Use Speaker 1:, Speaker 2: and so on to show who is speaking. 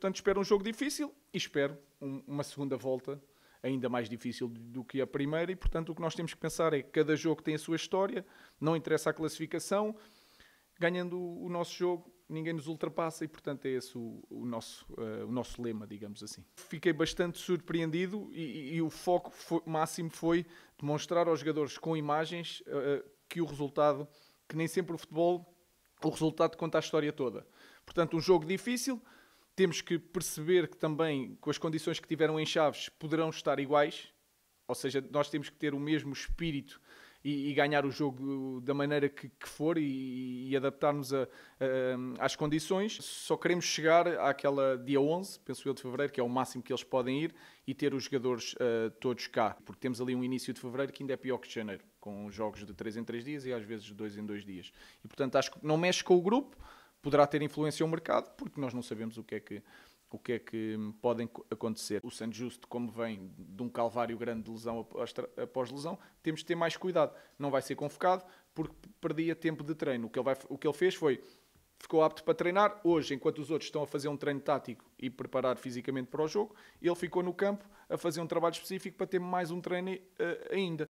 Speaker 1: portanto, espero um jogo difícil e espero um, uma segunda volta ainda mais difícil do que a primeira. E, portanto, o que nós temos que pensar é que cada jogo tem a sua história, não interessa a classificação. Ganhando o nosso jogo, ninguém nos ultrapassa e, portanto, é esse o, o nosso, uh, o nosso lema, digamos assim. Fiquei bastante surpreendido e, e o foco foi, máximo foi demonstrar aos jogadores com imagens uh, que o resultado, que nem sempre o futebol, o resultado conta a história toda. Portanto, um jogo difícil, temos que perceber que também, com as condições que tiveram em Chaves, poderão estar iguais. Ou seja, nós temos que ter o mesmo espírito e, e ganhar o jogo da maneira que, que for e, e adaptarmos a, a, às condições. Só queremos chegar àquela dia 11, penso eu, de fevereiro, que é o máximo que eles podem ir e ter os jogadores uh, todos cá, porque temos ali um início de fevereiro que ainda é pior que de janeiro, com jogos de 3 em 3 dias e às vezes de 2 em 2 dias. E portanto, acho que não mexe com o grupo poderá ter influência ao mercado, porque nós não sabemos o que é que o que é que podem acontecer. O Santo Justo, como vem de um calvário grande de lesão após lesão, temos de ter mais cuidado. Não vai ser convocado porque perdia tempo de treino. O que ele, vai, o que ele fez foi, ficou apto para treinar. Hoje, enquanto os outros estão a fazer um treino tático e preparar fisicamente para o jogo, ele ficou no campo a fazer um trabalho específico para ter mais um treino eh, ainda.